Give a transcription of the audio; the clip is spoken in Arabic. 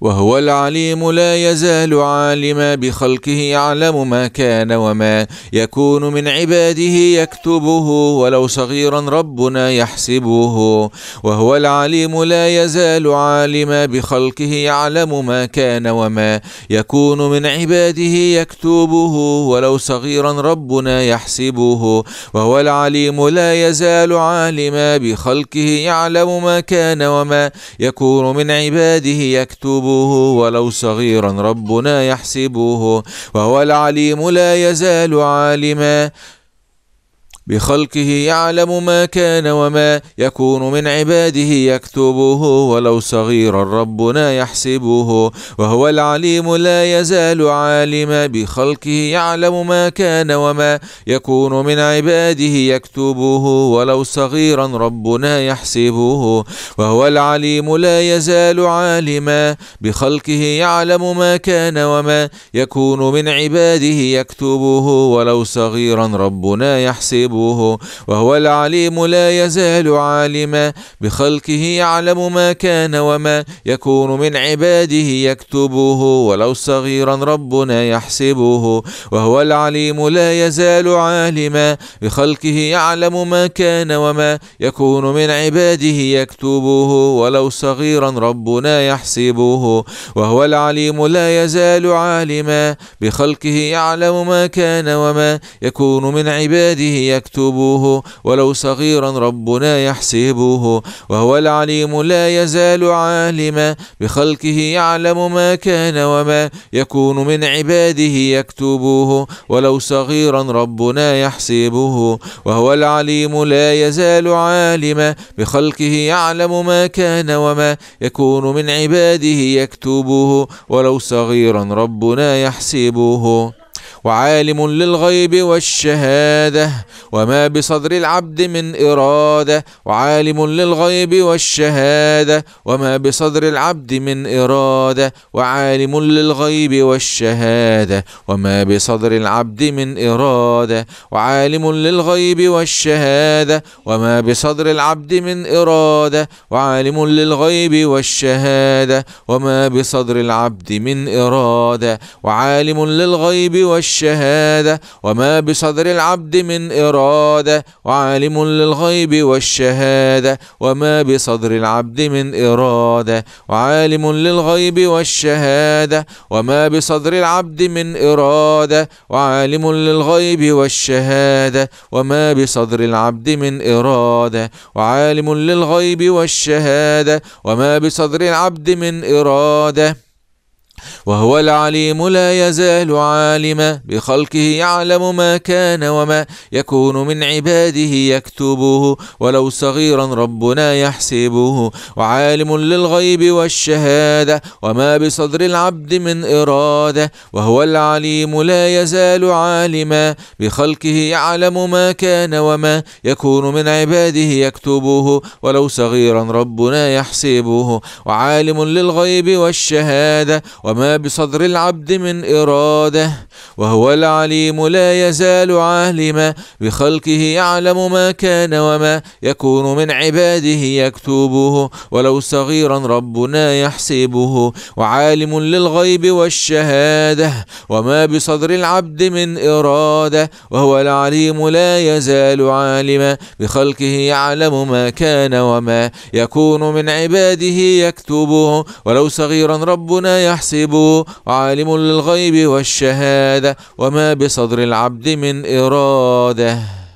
وهو العليم لا يزال عالما بخلقه يعلم ما كان وما يكون من عباده يكتبه ولو صغيرا ربنا يحسبه وهو العليم لا يزال عالما بخلقه يعلم ما كان وما يكون من عباده يكتبه ولو صغيرا ربنا يحسبه وهو العليم لا يزال عالما بخلقه يعلم ما كان وما يكون من عباده يكتبه يحسبه ولو صغيرا ربنا يحسبه وهو العليم لا يزال عالما بخلقه يعلم ما كان وما يكون من عباده يكتبه ولو صغيرا ربنا يحسبه وهو العليم لا يزال عالما بخلقه يعلم ما كان وما يكون من عباده يكتبه ولو صغيرا ربنا يحسبه وهو العليم لا يزال عالما بخلقه يعلم ما كان وما يكون من عباده يكتبه ولو صغيرا ربنا يحسبه فاجتنبوه وهو العليم لا يزال عالما بخلقه يعلم ما كان وما يكون من عباده يكتبه ولو صغيرا ربنا يحسبه وهو العليم لا يزال عالما بخلقه يعلم ما كان وما يكون من عباده يكتبه ولو صغيرا ربنا يحسبه وهو العليم لا يزال عالما بخلقه يعلم ما كان وما يكون من عباده يكتبه يكتبوه ولو صغيرا ربنا يحسبوه وهو العليم لا يزال عالما بخلقه يعلم ما كان وما يكون من عباده يكتبوه ولو صغيرا ربنا يحسبه وهو العليم لا يزال عالما بخلقه يعلم ما كان وما يكون من عباده يكتبه ولو صغيرا ربنا يحسبه وعالم للغيب والشهادة وما بصدر العبد من إرادة وعالم للغيب والشهادة وما بصدر العبد من إرادة وعالم للغيب والشهادة وما بصدر العبد من إرادة وعالم للغيب والشهادة وما بصدر العبد من إرادة وعالم للغيب والشهادة وما بصدر العبد من إرادة وعالم للغيب والشهادة الشهادة وما بصدر العبد من إرادة وعالم للغيب والشهادة وما بصدر العبد من إرادة وعالم للغيب والشهادة وما بصدر العبد من إرادة وعالم للغيب والشهادة وما بصدر العبد من إرادة وعالم للغيب والشهادة وما بصدر العبد من إرادة وهو العليم لا يزال عالما بخلقه يعلم ما كان وما يكون من عباده يكتبه ولو صغيرا ربنا يحسبه وعالم للغيب والشهادة وما بصدر العبد من إرادة وهو العليم لا يزال عالما بخلقه يعلم ما كان وما يكون من عباده يكتبه ولو صغيرا ربنا يحسبه وعالم للغيب والشهادة وما بصدر العبد من إرادة وهو العليم لا يزال عالما بخلقه يعلم ما كان وما يكون من عباده يكتبه ولو صغيرا ربنا يحسبه وعالم للغيب والشهادة وما بصدر العبد من إرادة وهو العليم لا يزال عالما بخلقه يعلم ما كان وما يكون من عباده يكتبه ولو صغيرا ربنا يحسبه يحتسب عالم الغيب والشهادة وما بصدر العبد من إراده